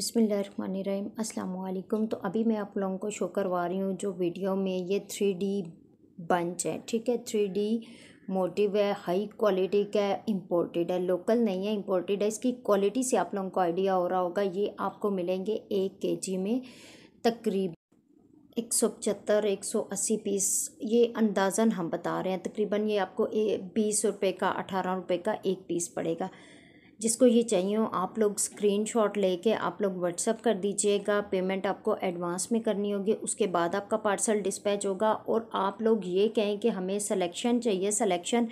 बिसमीम अल्लाम तो अभी मैं आप लोगों को शो करवा रही हूँ जो वीडियो में ये थ्री डी बंच है ठीक है थ्री डी मोटिव है हाई क्वालिटी का इम्पोर्टेड है लोकल नहीं है इम्पोर्टेड है इसकी क्वालिटी से आप लोगों को आइडिया हो रहा होगा ये आपको मिलेंगे एक के जी में तकरीब एक सौ पचहत्तर एक सौ अस्सी पीस ये अंदाज़न हम बता रहे हैं तकरीबन ये आपको बीस रुपये का अठारह रुपये का एक पीस पड़ेगा जिसको ये चाहिए हो आप लोग स्क्रीनशॉट लेके आप लोग व्हाट्सअप कर दीजिएगा पेमेंट आपको एडवांस में करनी होगी उसके बाद आपका पार्सल डिस्पैच होगा और आप लोग ये कहें कि हमें सलेक्शन चाहिए सलेक्शन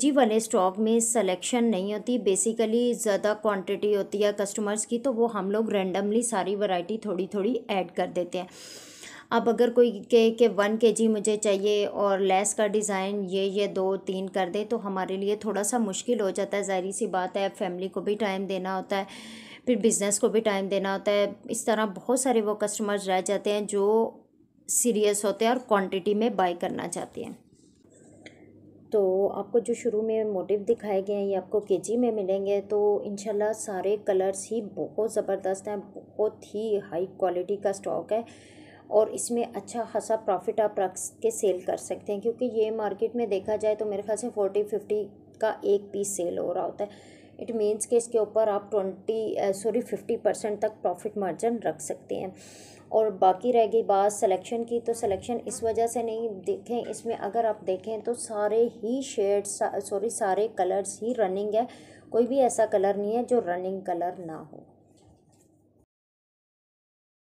जी वाले स्टॉक में सिलेक्शन नहीं होती बेसिकली ज़्यादा क्वांटिटी होती है कस्टमर्स की तो वो हम लोग रेंडमली सारी वैरायटी थोड़ी थोड़ी ऐड कर देते हैं आप अगर कोई के के वन के जी मुझे चाहिए और लेस का डिज़ाइन ये ये दो तीन कर दे तो हमारे लिए थोड़ा सा मुश्किल हो जाता है ज़ाहरी सी बात है फैमिली को भी टाइम देना होता है फिर बिज़नेस को भी टाइम देना होता है इस तरह बहुत सारे वो कस्टमर्स रह जाते हैं जो सीरियस होते हैं और क्वांटिटी में बाई करना चाहते हैं तो आपको जो शुरू में मोटिव दिखाए गए हैं ये आपको केजी में मिलेंगे तो इनशाला सारे कलर्स ही बहुत ज़बरदस्त हैं बहुत ही हाई क्वालिटी का स्टॉक है और इसमें अच्छा खासा प्रॉफिट आप रख के सेल कर सकते हैं क्योंकि ये मार्केट में देखा जाए तो मेरे ख्याल से फोर्टी फिफ्टी का एक पीस सेल हो रहा होता है इट मीन्स कि इसके ऊपर आप ट्वेंटी सॉरी फिफ्टी परसेंट तक प्रॉफिट मार्जिन रख सकते हैं और बाकी रह गई बात सिलेक्शन की तो सिलेक्शन इस वजह से नहीं देखें इसमें अगर आप देखें तो सारे ही शेड्स सॉरी सा, सारे कलर्स ही रनिंग है कोई भी ऐसा कलर नहीं है जो रनिंग कलर ना हो